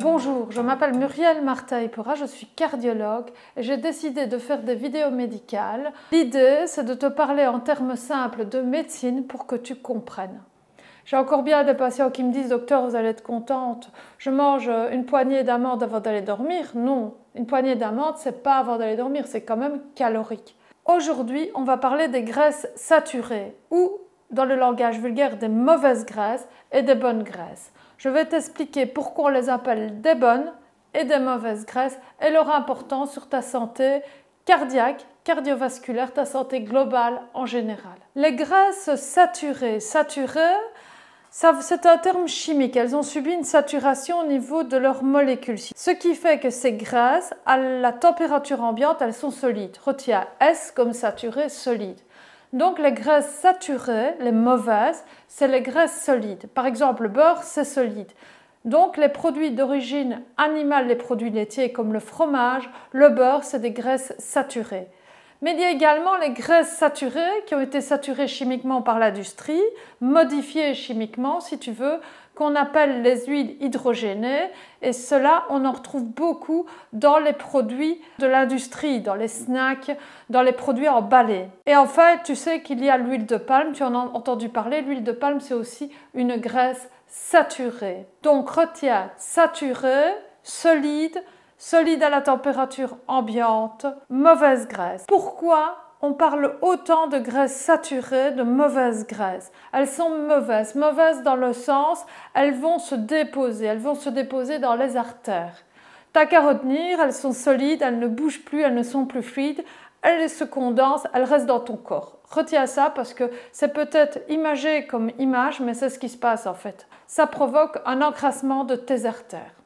Bonjour, je m'appelle Muriel Marta je suis cardiologue et j'ai décidé de faire des vidéos médicales. L'idée, c'est de te parler en termes simples de médecine pour que tu comprennes. J'ai encore bien des patients qui me disent Docteur, vous allez être contente, je mange une poignée d'amandes avant d'aller dormir. Non, une poignée d'amandes, c'est pas avant d'aller dormir, c'est quand même calorique. Aujourd'hui, on va parler des graisses saturées ou, dans le langage vulgaire, des mauvaises graisses et des bonnes graisses. Je vais t'expliquer pourquoi on les appelle des bonnes et des mauvaises graisses et leur importance sur ta santé cardiaque, cardiovasculaire, ta santé globale en général. Les graisses saturées, saturées, c'est un terme chimique. Elles ont subi une saturation au niveau de leurs molécules. Ce qui fait que ces graisses, à la température ambiante, elles sont solides. Retiens S comme saturé solide. Donc les graisses saturées, les mauvaises, c'est les graisses solides. Par exemple, le beurre, c'est solide. Donc les produits d'origine animale, les produits laitiers comme le fromage, le beurre, c'est des graisses saturées. Mais il y a également les graisses saturées qui ont été saturées chimiquement par l'industrie, modifiées chimiquement si tu veux, qu'on appelle les huiles hydrogénées. Et cela, on en retrouve beaucoup dans les produits de l'industrie, dans les snacks, dans les produits emballés. Et en fait, tu sais qu'il y a l'huile de palme, tu en as entendu parler, l'huile de palme c'est aussi une graisse saturée. Donc retiens saturée, solide, solide à la température ambiante, mauvaise graisse. Pourquoi on parle autant de graisses saturées, de mauvaises graisses. Elles sont mauvaises, mauvaises dans le sens, elles vont se déposer, elles vont se déposer dans les artères. T'as qu'à retenir, elles sont solides, elles ne bougent plus, elles ne sont plus fluides, elles se condensent, elles restent dans ton corps. Retiens ça parce que c'est peut-être imagé comme image, mais c'est ce qui se passe en fait. Ça provoque un encrassement de tes artères.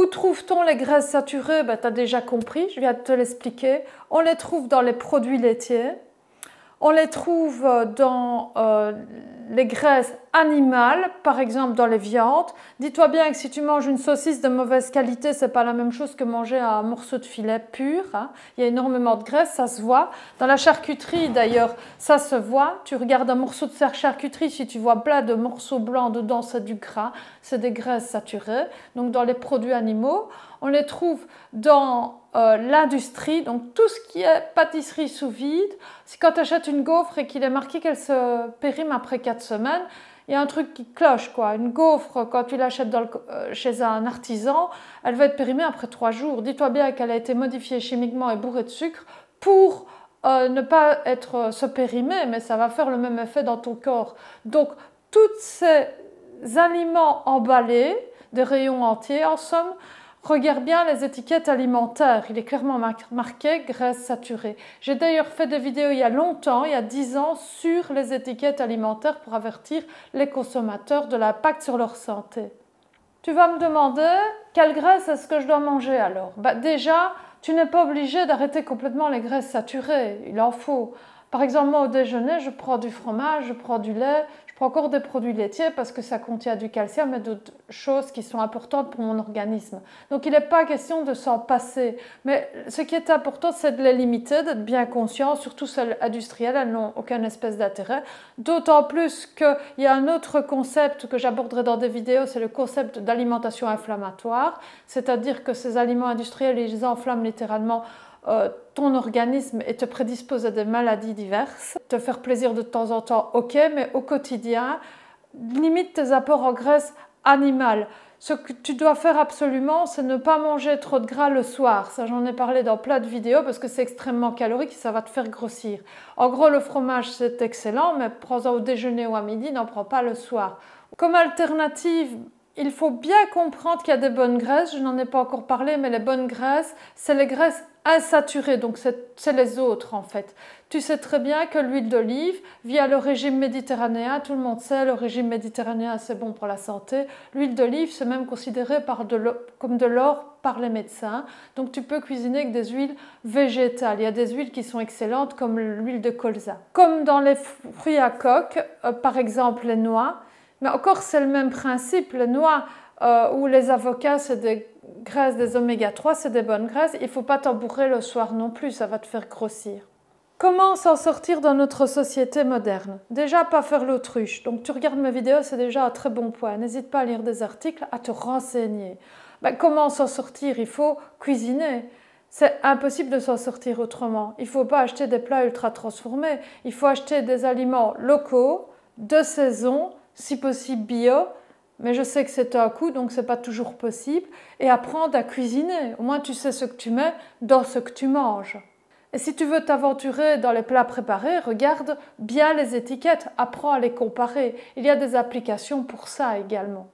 Où trouve-t-on les graisses saturées ben, Tu as déjà compris, je viens de te l'expliquer. On les trouve dans les produits laitiers. On les trouve euh, dans euh, les graisses animales, par exemple dans les viandes. Dis-toi bien que si tu manges une saucisse de mauvaise qualité, c'est pas la même chose que manger un morceau de filet pur. Hein. Il y a énormément de graisses, ça se voit. Dans la charcuterie d'ailleurs, ça se voit. Tu regardes un morceau de charcuterie, si tu vois plein de morceaux blancs dedans, c'est du gras, c'est des graisses saturées. Donc dans les produits animaux, on les trouve dans euh, l'industrie, donc tout ce qui est pâtisserie sous vide. Si quand tu achètes une gaufre et qu'il est marqué qu'elle se périme après 4 semaine, il y a un truc qui cloche, quoi. Une gaufre, quand tu l'achètes euh, chez un artisan, elle va être périmée après trois jours. Dis-toi bien qu'elle a été modifiée chimiquement et bourrée de sucre pour euh, ne pas être euh, se périmer, mais ça va faire le même effet dans ton corps. Donc, tous ces aliments emballés, des rayons entiers en somme, Regarde bien les étiquettes alimentaires, il est clairement marqué graisse saturée. J'ai d'ailleurs fait des vidéos il y a longtemps, il y a 10 ans, sur les étiquettes alimentaires pour avertir les consommateurs de l'impact sur leur santé. Tu vas me demander quelle graisse est-ce que je dois manger alors bah Déjà, tu n'es pas obligé d'arrêter complètement les graisses saturées, il en faut. Par exemple, moi au déjeuner, je prends du fromage, je prends du lait, je prends encore des produits laitiers parce que ça contient du calcium et d'autres choses qui sont importantes pour mon organisme. Donc il n'est pas question de s'en passer. Mais ce qui est important, c'est de les limiter, d'être bien conscient, surtout celles industrielles, elles n'ont aucun espèce d'intérêt. D'autant plus qu'il y a un autre concept que j'aborderai dans des vidéos, c'est le concept d'alimentation inflammatoire, c'est-à-dire que ces aliments industriels, ils enflamment littéralement euh, ton organisme et te prédispose à des maladies diverses. Te faire plaisir de temps en temps, ok, mais au quotidien, limite tes apports en graisse animale. Ce que tu dois faire absolument, c'est ne pas manger trop de gras le soir. Ça, j'en ai parlé dans plein de vidéos parce que c'est extrêmement calorique et ça va te faire grossir. En gros, le fromage, c'est excellent, mais prends-en au déjeuner ou à midi, n'en prends pas le soir. Comme alternative, il faut bien comprendre qu'il y a des bonnes graisses, je n'en ai pas encore parlé, mais les bonnes graisses, c'est les graisses insaturées, donc c'est les autres en fait. Tu sais très bien que l'huile d'olive, via le régime méditerranéen, tout le monde sait, le régime méditerranéen c'est bon pour la santé, l'huile d'olive c'est même considéré comme de l'or par les médecins. Donc tu peux cuisiner avec des huiles végétales. Il y a des huiles qui sont excellentes comme l'huile de colza. Comme dans les fruits à coque, euh, par exemple les noix, mais encore, c'est le même principe. Les noix euh, ou les avocats, c'est des graisses, des oméga 3, c'est des bonnes graisses. Il ne faut pas t'embourrer le soir non plus, ça va te faire grossir. Comment s'en sortir dans notre société moderne Déjà, pas faire l'autruche. Donc, tu regardes mes vidéos, c'est déjà un très bon point. N'hésite pas à lire des articles, à te renseigner. Ben, comment s'en sortir Il faut cuisiner. C'est impossible de s'en sortir autrement. Il ne faut pas acheter des plats ultra transformés. Il faut acheter des aliments locaux, de saison, si possible bio, mais je sais que c'est un coût, donc c'est pas toujours possible, et apprendre à cuisiner. Au moins, tu sais ce que tu mets dans ce que tu manges. Et si tu veux t'aventurer dans les plats préparés, regarde bien les étiquettes, apprends à les comparer. Il y a des applications pour ça également.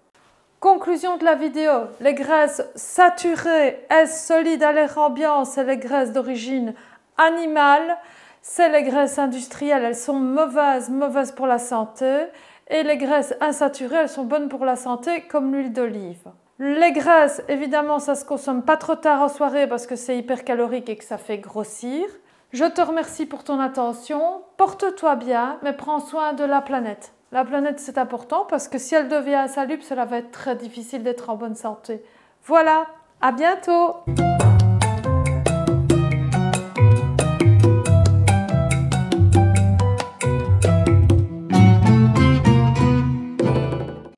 Conclusion de la vidéo, les graisses saturées, elles solides à l'air ambiant, c'est les graisses d'origine animale, c'est les graisses industrielles, elles sont mauvaises, mauvaises pour la santé. Et les graisses insaturées, elles sont bonnes pour la santé, comme l'huile d'olive. Les graisses, évidemment, ça se consomme pas trop tard en soirée parce que c'est hyper calorique et que ça fait grossir. Je te remercie pour ton attention. Porte-toi bien, mais prends soin de la planète. La planète, c'est important parce que si elle devient insalubre, cela va être très difficile d'être en bonne santé. Voilà, à bientôt